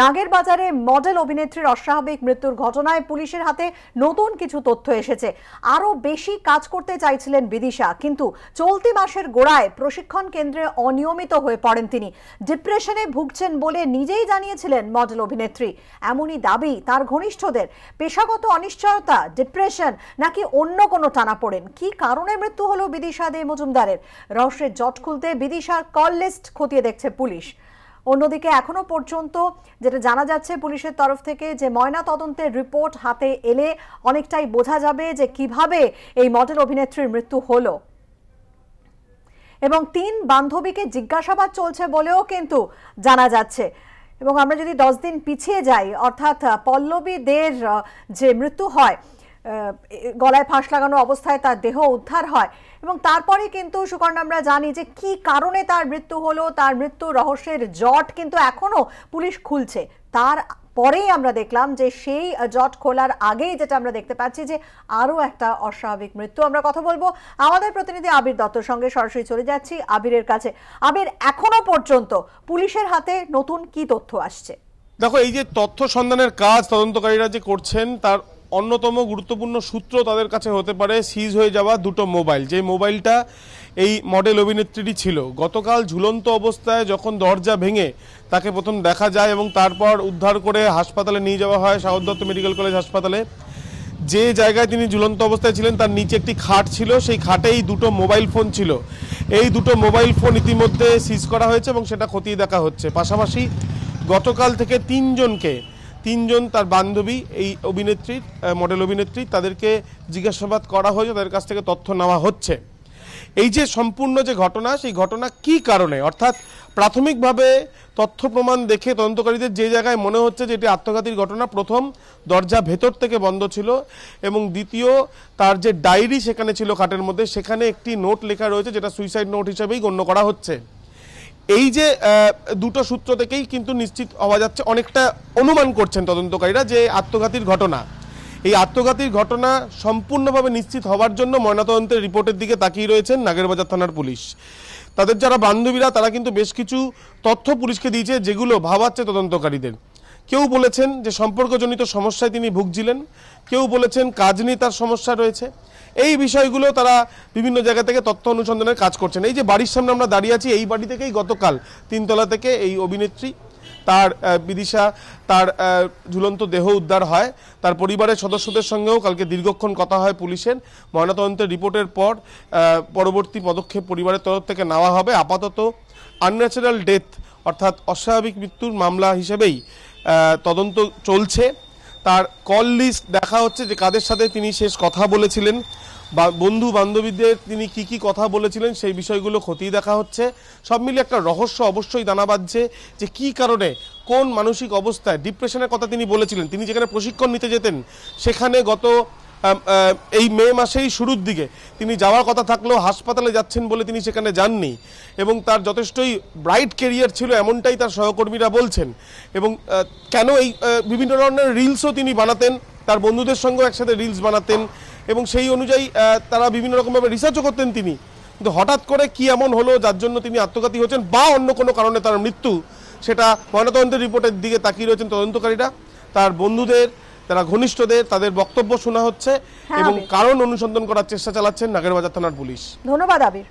নাগের বাজারে মডেল অভিনেত্রীর অস্বাভাবিক মৃত্যুর ঘটনায় পুলিশের হাতে নতুন কিছু তথ্য এসেছে আরও বেশি কাজ করতে চাইছিলেন বিদিশা কিন্তু চলতি মাসের গোড়ায় প্রশিক্ষণ কেন্দ্রে অনিয়মিত হয়ে পড়েন তিনি ডিপ্রেশনে ভুগছেন বলে নিজেই জানিয়েছিলেন মডেল অভিনেত্রী এমনই দাবি তার ঘনিষ্ঠদের পেশাগত অনিশ্চয়তা ডিপ্রেশন নাকি অন্য কোনো টানা পড়েন কি কারণে মৃত্যু হলো বিদিশা দে মজুমদারের রহস্যের জট খুলতে বিদিশার কল লিস্ট খতিয়ে দেখছে পুলিশ অন্যদিকে এখনো পর্যন্ত যেটা জানা যাচ্ছে পুলিশের তরফ থেকে যে ময়না তদন্তের রিপোর্ট হাতে এলে অনেকটাই বোঝা যাবে যে কিভাবে এই মডেল অভিনেত্রীর মৃত্যু হলো এবং তিন বান্ধবীকে জিজ্ঞাসাবাদ চলছে বলেও কিন্তু জানা যাচ্ছে এবং আমরা যদি দশ দিন পিছিয়ে যাই অর্থাৎ পল্লবীদের যে মৃত্যু হয় গলায় ফাঁস লাগানো অবস্থায় তার দেহ উদ্ধার হয় এবং তারপরে কিন্তু সুকর্ণ আমরা জানি যে কি কারণে তার মৃত্যু হলো তার মৃত্যু রহস্যের জট কিন্তু এখনও পুলিশ খুলছে তার পরেই আমরা দেখলাম যে সেই জট খোলার আগেই যেটা আমরা দেখতে পাচ্ছি যে আরও একটা অস্বাভাবিক মৃত্যু আমরা কথা বলবো আমাদের প্রতিনিধি আবির দত্তর সঙ্গে সরাসরি চলে যাচ্ছি আবিরের কাছে আবির এখনো পর্যন্ত পুলিশের হাতে নতুন কি তথ্য আসছে দেখো এই যে তথ্য সন্ধানের কাজ তদন্তকারীরা যে করছেন তার অন্যতম গুরুত্বপূর্ণ সূত্র তাদের কাছে হতে পারে সিজ হয়ে যাওয়া দুটো মোবাইল যে মোবাইলটা এই মডেল অভিনেত্রীটি ছিল গতকাল ঝুলন্ত অবস্থায় যখন দরজা ভেঙে তাকে প্রথম দেখা যায় এবং তারপর উদ্ধার করে হাসপাতালে নিয়ে যাওয়া হয় সাগর দত্ত মেডিকেল কলেজ হাসপাতালে যে জায়গায় তিনি ঝুলন্ত অবস্থায় ছিলেন তার নিচে একটি খাট ছিল সেই খাটেই দুটো মোবাইল ফোন ছিল এই দুটো মোবাইল ফোন ইতিমধ্যে সিজ করা হয়েছে এবং সেটা খতিয়ে দেখা হচ্ছে পাশাপাশি গতকাল থেকে তিনজনকে তিনজন তার বান্ধবী এই অভিনেত্রীর মডেল অভিনেত্রী তাদেরকে জিজ্ঞাসাবাদ করা হয়েছে তাদের কাছ থেকে তথ্য নেওয়া হচ্ছে এই যে সম্পূর্ণ যে ঘটনা সেই ঘটনা কি কারণে অর্থাৎ প্রাথমিকভাবে তথ্য প্রমাণ দেখে তদন্তকারীদের যে জায়গায় মনে হচ্ছে যে এটি আত্মঘাতীর ঘটনা প্রথম দরজা ভেতর থেকে বন্ধ ছিল এবং দ্বিতীয় তার যে ডায়েরি সেখানে ছিল খাটের মধ্যে সেখানে একটি নোট লেখা রয়েছে যেটা সুইসাইড নোট হিসেবেই গণ্য করা হচ্ছে এই যে দুটো সূত্র থেকেই কিন্তু নিশ্চিত হওয়া যাচ্ছে অনেকটা অনুমান করছেন তদন্তকারীরা যে আত্মঘাতীর ঘটনা এই আত্মঘাতীর ঘটনা সম্পূর্ণভাবে নিশ্চিত হওয়ার জন্য ময়নাতদন্তের রিপোর্টের দিকে তাকিয়ে রয়েছেন নাগেরবাজার থানার পুলিশ তাদের যারা বান্ধবীরা তারা কিন্তু বেশ কিছু তথ্য পুলিশকে দিয়েছে যেগুলো ভাবাচ্ছে তদন্তকারীদের কেউ বলেছেন যে সম্পর্কজনিত সমস্যায় তিনি ভুগছিলেন কেউ বলেছেন কাজ নিয়ে তার সমস্যা রয়েছে এই বিষয়গুলো তারা বিভিন্ন জায়গা থেকে তথ্য অনুসন্ধানের কাজ করছেন এই যে বাড়ির সামনে আমরা দাঁড়িয়ে আছি এই বাড়ি থেকেই গতকাল তিনতলা থেকে এই অভিনেত্রী তার বিদিশা তার ঝুলন্ত দেহ উদ্ধার হয় তার পরিবারের সদস্যদের সঙ্গেও কালকে দীর্ঘক্ষণ কথা হয় পুলিশের ময়নাতদন্তের রিপোর্টের পর পরবর্তী পদক্ষেপ পরিবারের তরফ থেকে নেওয়া হবে আপাতত আনন্যাচারাল ডেথ অর্থাৎ অস্বাভাবিক মৃত্যুর মামলা হিসেবেই তদন্ত চলছে তার কল লিস্ট দেখা হচ্ছে যে কাদের সাথে তিনি শেষ কথা বলেছিলেন বা বন্ধু বান্ধবীদের তিনি কি কি কথা বলেছিলেন সেই বিষয়গুলো খতিয়ে দেখা হচ্ছে সব মিলে একটা রহস্য অবশ্যই দানা বাঁধছে যে কি কারণে কোন মানসিক অবস্থায় ডিপ্রেশনের কথা তিনি বলেছিলেন তিনি যেখানে প্রশিক্ষণ নিতে যেতেন সেখানে গত এই মে মাসেই শুরুর দিকে তিনি যাওয়ার কথা থাকলেও হাসপাতালে যাচ্ছেন বলে তিনি সেখানে যাননি এবং তার যথেষ্টই ব্রাইট কেরিয়ার ছিল এমনটাই তার সহকর্মীরা বলছেন এবং কেন এই বিভিন্ন ধরনের রিলসও তিনি বানাতেন তার বন্ধুদের সঙ্গেও একসাথে রিলস বানাতেন এবং সেই অনুযায়ী তারা বিভিন্ন রকমভাবে রিসার্চও করতেন তিনি কিন্তু হঠাৎ করে কি এমন হলো যার জন্য তিনি আত্মঘাতী হচ্ছেন বা অন্য কোনো কারণে তার মৃত্যু সেটা ময়নাতদন্তের রিপোর্টের দিকে তাকিয়ে রয়েছেন তদন্তকারীরা তার বন্ধুদের তারা ঘনিষ্ঠদের তাদের বক্তব্য শোনা হচ্ছে হ্যাঁ, এবং কারণ অনুসন্ধান করার চেষ্টা চালাচ্ছেন নাগেরবাজার থানার পুলিশ ধন্যবাদ আবির